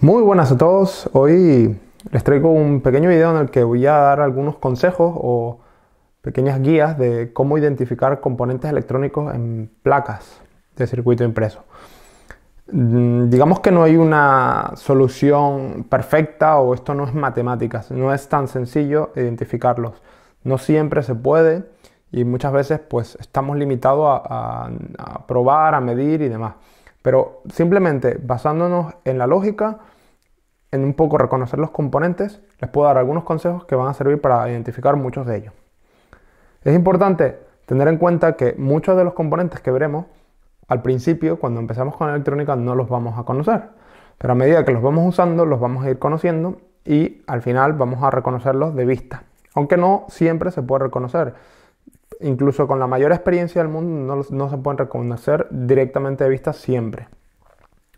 Muy buenas a todos, hoy les traigo un pequeño video en el que voy a dar algunos consejos o pequeñas guías de cómo identificar componentes electrónicos en placas de circuito impreso. Mm, digamos que no hay una solución perfecta o esto no es matemáticas, no es tan sencillo identificarlos. No siempre se puede y muchas veces pues estamos limitados a probar, a medir y demás. Pero simplemente basándonos en la lógica, en un poco reconocer los componentes, les puedo dar algunos consejos que van a servir para identificar muchos de ellos. Es importante tener en cuenta que muchos de los componentes que veremos al principio, cuando empezamos con la electrónica, no los vamos a conocer. Pero a medida que los vamos usando, los vamos a ir conociendo y al final vamos a reconocerlos de vista. Aunque no siempre se puede reconocer incluso con la mayor experiencia del mundo, no, se pueden reconocer directamente de vista siempre.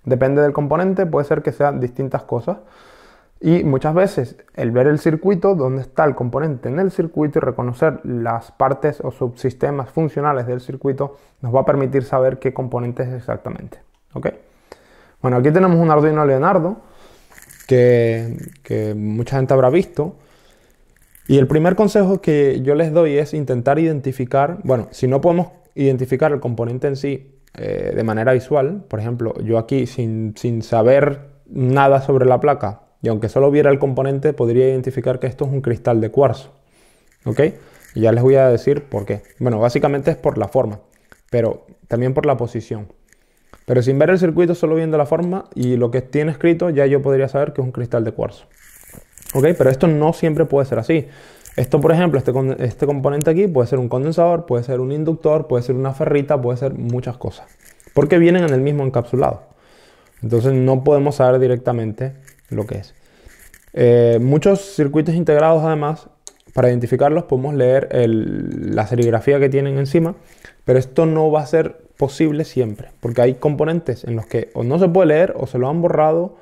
Depende del componente, puede ser que sean distintas cosas. Y muchas veces el ver el circuito, dónde está el componente en el circuito y reconocer las partes o subsistemas funcionales del circuito nos va a permitir saber qué componente es exactamente. Bueno, aquí tenemos un Arduino Leonardo que mucha gente habrá visto. Y el primer consejo que yo les doy es intentar identificar, bueno, si no podemos identificar el componente en sí eh, de manera visual, por ejemplo, yo aquí sin, sin saber nada sobre la placa, y aunque solo viera el componente, podría identificar que esto es un cristal de cuarzo. ¿Ok? Y ya les voy a decir por qué. Bueno, básicamente es por la forma, pero también por la posición. Pero sin ver el circuito, solo viendo la forma y lo que tiene escrito, ya yo podría saber que es un cristal de cuarzo. Pero esto no siempre puede ser así. Esto, por ejemplo, este, este, componente aquí puede ser un condensador, puede ser un inductor, puede ser una ferrita, puede ser muchas cosas. Porque vienen en el mismo encapsulado. Entonces no podemos saber directamente lo que es. Eh, muchos circuitos integrados, además, para identificarlos podemos leer la serigrafía que tienen encima, pero esto no va a ser posible siempre, porque hay componentes en los que o no se puede leer o se lo han borrado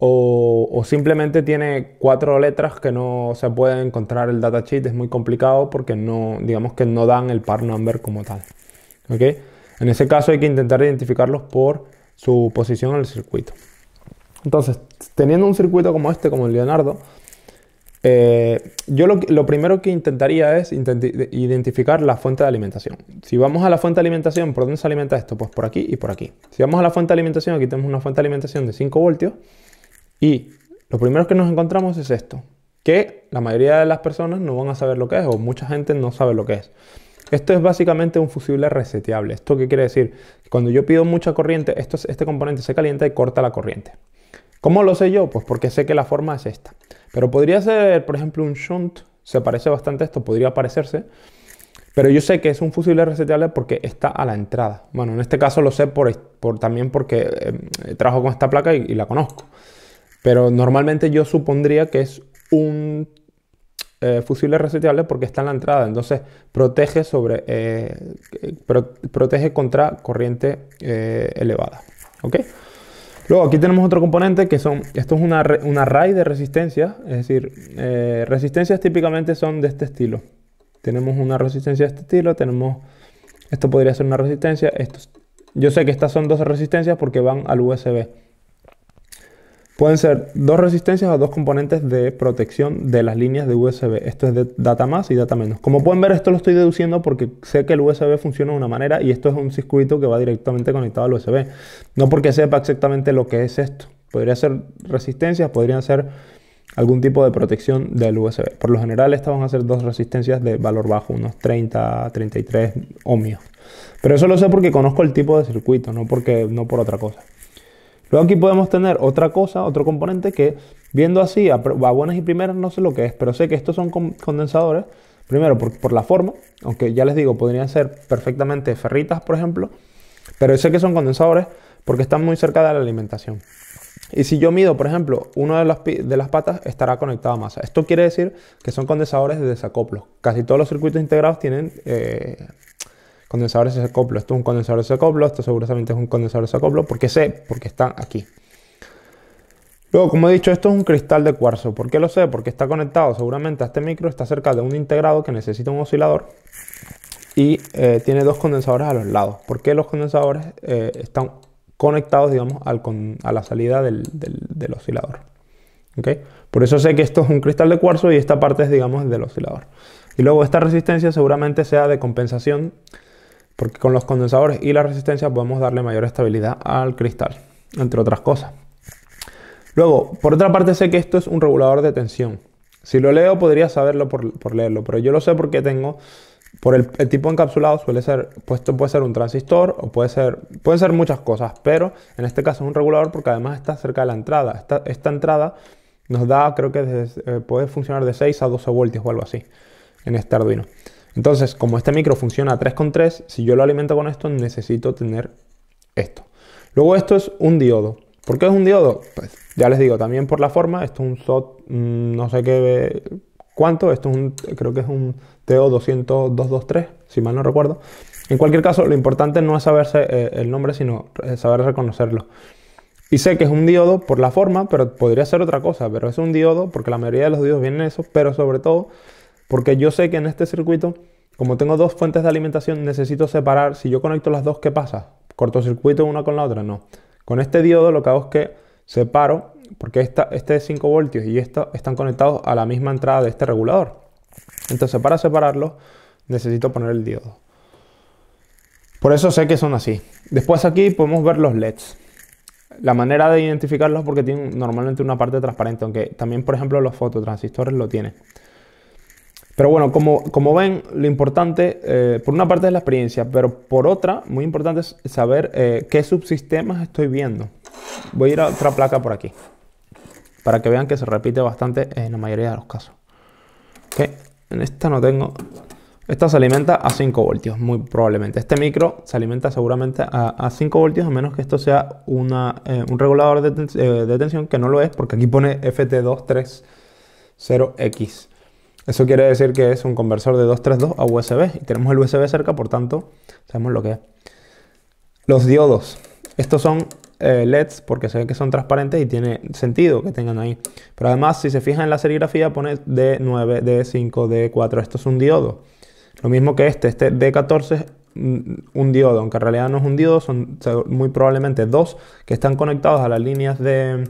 o, simplemente tiene cuatro letras que no se puede encontrar el datasheet, es muy complicado porque no, digamos que no dan el par number como tal. En ese caso hay que intentar identificarlos por su posición en el circuito. Entonces, teniendo un circuito como este, como el Leonardo, eh, yo lo, lo, primero que intentaría es identificar la fuente de alimentación. Si vamos a la fuente de alimentación, ¿por dónde se alimenta esto? Pues por aquí y por aquí. Si vamos a la fuente de alimentación, aquí tenemos una fuente de alimentación de 5 voltios. Y lo primero que nos encontramos es esto, que la mayoría de las personas no van a saber lo que es o mucha gente no sabe lo que es. Esto es básicamente un fusible reseteable. ¿Esto qué quiere decir? cuando yo pido mucha corriente, este componente se calienta y corta la corriente. ¿Cómo lo sé yo? Pues porque sé que la forma es esta. Pero podría ser, por ejemplo, un shunt. Se parece bastante a esto, podría parecerse. Pero yo sé que es un fusible reseteable porque está a la entrada. Bueno, en este caso lo sé por, también porque eh, trabajo con esta placa y la conozco. Pero normalmente yo supondría que es un eh, fusible reseteable porque está en la entrada. Entonces protege, sobre, eh, protege contra corriente eh, elevada. ¿ok? Luego aquí tenemos otro componente que son, esto es una, un array de resistencia. es decir, resistencias típicamente son de este estilo. Tenemos una resistencia de este estilo, tenemos, esto podría ser una resistencia, esto, yo sé que estas son dos resistencias porque van al USB. Pueden ser dos resistencias o dos componentes de protección de las líneas de USB. Esto es de data más y data menos. Como pueden ver, esto lo estoy deduciendo porque sé que el USB funciona de una manera y esto es un circuito que va directamente conectado al USB. No porque sepa exactamente lo que es esto. Podría ser resistencias, podrían ser algún tipo de protección del USB. Por lo general, estas van a ser dos resistencias de valor bajo, unos 30, 33 ohmios. Pero eso lo sé porque conozco el tipo de circuito, no, porque, no por otra cosa. Luego aquí podemos tener otra cosa, otro componente que viendo así a, buenas y primeras no sé lo que es, pero sé que estos son condensadores. Primero por, la forma, aunque ya les digo, podrían ser perfectamente ferritas, por ejemplo, pero sé que son condensadores porque están muy cerca de la alimentación. Y si yo mido, por ejemplo, una de las, patas estará conectada a masa. Esto quiere decir que son condensadores de desacoplo. Casi todos los circuitos integrados tienen eh, condensadores de acoplo, esto es un condensador de acoplo, esto seguramente es un condensador de acoplo, porque sé, porque está aquí. Luego, como he dicho, esto es un cristal de cuarzo. ¿Por qué lo sé? Porque está conectado seguramente a este micro, está cerca de un integrado que necesita un oscilador y eh, tiene dos condensadores a los lados. ¿Por qué los condensadores eh, están conectados, digamos, a la salida del, oscilador? ¿Okay? Por eso sé que esto es un cristal de cuarzo y esta parte es, digamos, del oscilador. Y luego esta resistencia seguramente sea de compensación porque con los condensadores y la resistencia podemos darle mayor estabilidad al cristal, entre otras cosas. Luego, por otra parte sé que esto es un regulador de tensión. Si lo leo podría saberlo por, leerlo, pero yo lo sé porque tengo, por el, tipo encapsulado suele ser, puesto pues, puede ser un transistor o puede ser, pueden ser muchas cosas, pero en este caso es un regulador porque además está cerca de la entrada. Esta, entrada nos da, creo que eh, puede funcionar de 6 a 12 voltios o algo así en este Arduino. Entonces, como este micro funciona 3, si yo lo alimento con esto, necesito tener esto. Luego esto es un diodo. ¿Por qué es un diodo? Pues ya les digo, también por la forma, esto es un SOT, mm, no sé qué cuánto, esto es un, creo que es un to 200223 si mal no recuerdo. En cualquier caso, lo importante no es saberse eh, el nombre, sino eh, saber reconocerlo. Y sé que es un diodo por la forma, pero podría ser otra cosa, pero es un diodo porque la mayoría de los diodos vienen eso, pero sobre todo porque yo sé que en este circuito, como tengo dos fuentes de alimentación, necesito separar. Si yo conecto las dos, ¿qué pasa? ¿Cortocircuito una con la otra? No. Con este diodo lo que hago es que separo, porque esta, este de 5 voltios y esta están conectados a la misma entrada de este regulador. Entonces, para separarlos, necesito poner el diodo. Por eso sé que son así. Después aquí podemos ver los LEDs. La manera de identificarlos porque tienen normalmente una parte transparente, aunque también, por ejemplo, los fototransistores lo tienen. Pero bueno, como, como ven, lo importante, eh, por una parte es la experiencia, pero por otra, muy importante es saber eh, qué subsistemas estoy viendo. Voy a ir a otra placa por aquí, para que vean que se repite bastante en la mayoría de los casos. En esta no tengo... Esta se alimenta a 5 voltios, muy probablemente. Este micro se alimenta seguramente a, 5 voltios, a menos que esto sea una, eh, un regulador de, de, tensión, que no lo es, porque aquí pone FT230X. Eso quiere decir que es un conversor de 232 a USB y tenemos el USB cerca, por tanto, sabemos lo que es. Los diodos. Estos son eh, LEDs porque se ve que son transparentes y tiene sentido que tengan ahí. Pero además, si se fijan en la serigrafía, pone D9, D5, D4. Esto es un diodo. Lo mismo que este, este D14 es un diodo, aunque en realidad no es un diodo, son muy probablemente dos que están conectados a las líneas de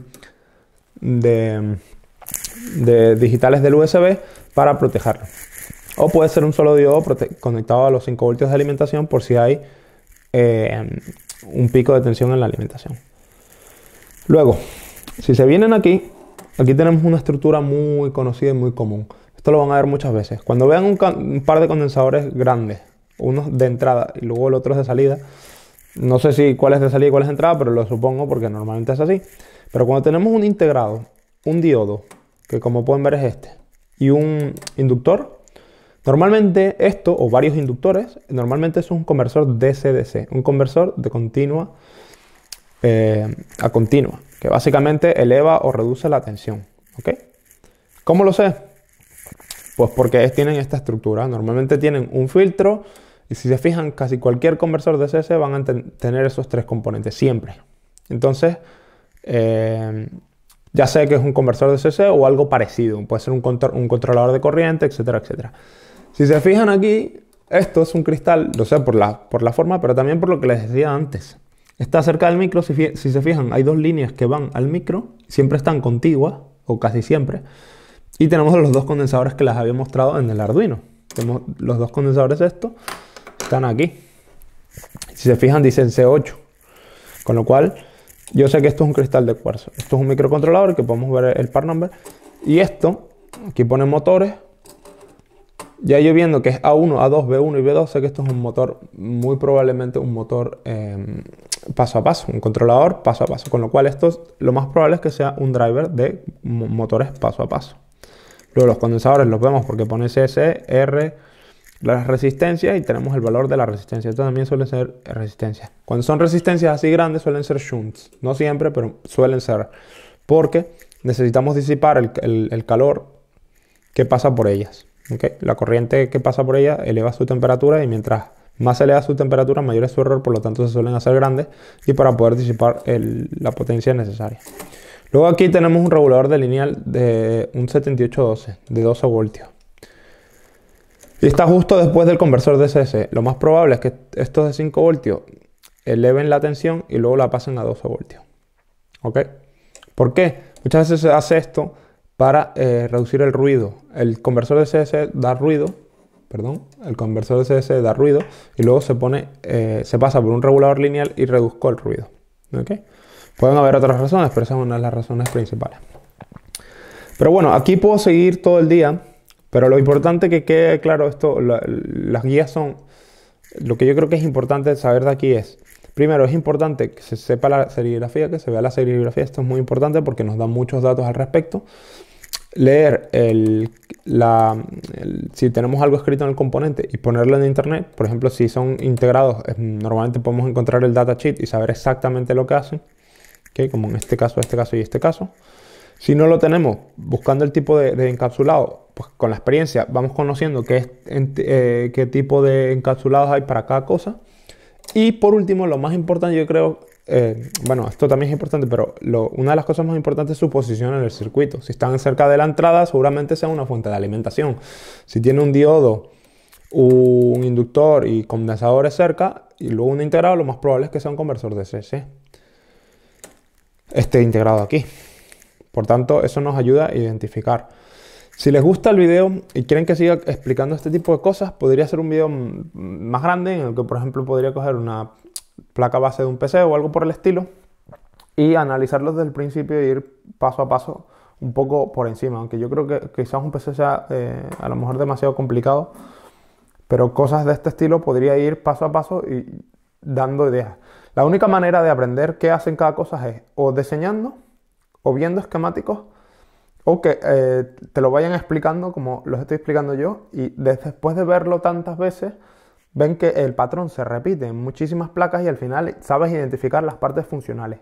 digitales del USB para protegerlo. O puede ser un solo diodo conectado a los 5 voltios de alimentación por si hay eh, un pico de tensión en la alimentación. Luego, si se vienen aquí, aquí tenemos una estructura muy conocida y muy común. Esto lo van a ver muchas veces. Cuando vean un, par de condensadores grandes, unos de entrada y luego el otro de salida, no sé si cuál es de salida y cuál es de entrada, pero lo supongo porque normalmente es así. Pero cuando tenemos un integrado, un diodo, que como pueden ver es este, y un inductor. Normalmente esto, o varios inductores, normalmente es un conversor DC-DC, un conversor de continua eh, a continua, que básicamente eleva o reduce la tensión. ¿ok? ¿Cómo lo sé? Pues porque tienen esta estructura. Normalmente tienen un filtro y si se fijan, casi cualquier conversor de dc van a tener esos tres componentes, siempre. Entonces, eh, ya sé que es un conversor de CC o algo parecido, puede ser un, controlador de corriente, etcétera, etcétera. Si se fijan aquí, esto es un cristal, lo sé por la, forma, pero también por lo que les decía antes. Está cerca del micro, si, se fijan, hay dos líneas que van al micro, siempre están contiguas, o casi siempre, y tenemos los dos condensadores que les había mostrado en el Arduino. Tenemos los dos condensadores estos, están aquí. Si se fijan, dicen C8, con lo cual yo sé que esto es un cristal de cuarzo. Esto es un microcontrolador que podemos ver el part number. Y esto, aquí pone motores. Ya yo viendo que es A1, A2, B1 y B2, sé que esto es un motor, muy probablemente un motor em, paso a paso, un controlador paso a paso. Con lo cual esto lo más probable es que sea un driver de motores paso a paso. Luego los condensadores los vemos porque pone CSE, R, las resistencias y tenemos el valor de la resistencia. Esto también suele ser resistencia Cuando son resistencias así grandes suelen ser shunts. No siempre, pero suelen ser. Porque necesitamos disipar el, calor que pasa por ellas. La corriente que pasa por ellas eleva su temperatura y mientras más eleva su temperatura, mayor es su error. Por lo tanto, se suelen hacer grandes y para poder disipar la potencia necesaria. Luego aquí tenemos un regulador de lineal de un 7812 de 12 voltios. Y está justo después del conversor de CS. Lo más probable es que estos de 5 voltios eleven la tensión y luego la pasen a 12 voltios. ¿Ok? ¿Por qué? Muchas veces se hace esto para eh, reducir el ruido. El conversor de CS da ruido, perdón, el conversor de CS da ruido y luego se pone, eh, se pasa por un regulador lineal y reduzco el ruido. ¿Ok? Pueden haber otras razones, pero esa es una de las razones principales. Pero bueno, aquí puedo seguir todo el día pero lo importante que quede claro esto, las guías son, lo que yo creo que es importante saber de aquí es, primero es importante que se sepa la serigrafía, que se vea la serigrafía, esto es muy importante porque nos da muchos datos al respecto. Leer el, si tenemos algo escrito en el componente y ponerlo en internet, por ejemplo, si son integrados, normalmente podemos encontrar el datasheet y saber exactamente lo que hacen, como en este caso, este caso y este caso. Si no lo tenemos, buscando el tipo de, encapsulado, pues con la experiencia vamos conociendo eh, qué, tipo de encapsulados hay para cada cosa. Y por último, lo más importante yo creo, eh, bueno, esto también es importante, pero una de las cosas más importantes es su posición en el circuito. Si están cerca de la entrada, seguramente sea una fuente de alimentación. Si tiene un diodo, un inductor y condensadores cerca, y luego un integrado, lo más probable es que sea un conversor de CC. Este integrado aquí. Por tanto, eso nos ayuda a identificar. Si les gusta el video y quieren que siga explicando este tipo de cosas, podría hacer un video más grande en el que, por ejemplo, podría coger una placa base de un PC o algo por el estilo y analizarlo desde el principio e ir paso a paso un poco por encima. Aunque yo creo que quizás un PC sea eh, a lo mejor demasiado complicado, pero cosas de este estilo podría ir paso a paso y dando ideas. La única manera de aprender qué hacen cada cosa es o diseñando o viendo esquemáticos o que eh, te lo vayan explicando como los estoy explicando yo y después de verlo tantas veces ven que el patrón se repite en muchísimas placas y al final sabes identificar las partes funcionales.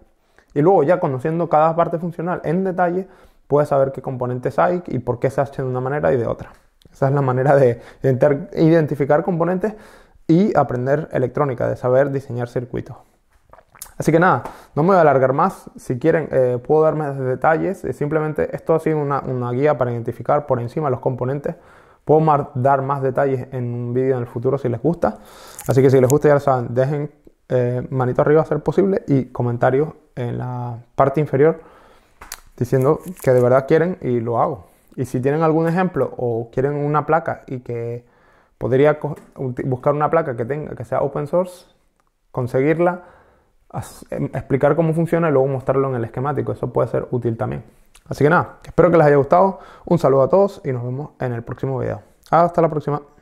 Y luego ya conociendo cada parte funcional en detalle puedes saber qué componentes hay y por qué se hacen de una manera y de otra. Esa es la manera de identificar componentes y aprender electrónica, de saber diseñar circuitos. Así que nada, no me voy a alargar más. Si quieren, eh, puedo darme detalles. Eh, simplemente esto ha sido una, guía para identificar por encima los componentes. Puedo dar más detalles en un vídeo en el futuro si les gusta. Así que si les gusta, ya lo saben, dejen eh, manito arriba a ser posible y comentarios en la parte inferior diciendo que de verdad quieren y lo hago. Y si tienen algún ejemplo o quieren una placa y que podría buscar una placa que tenga que sea open source, conseguirla Em, explicar cómo funciona y luego mostrarlo en el esquemático. Eso puede ser útil también. Así que nada, espero que les haya gustado. Un saludo a todos y nos vemos en el próximo video. Hasta la próxima.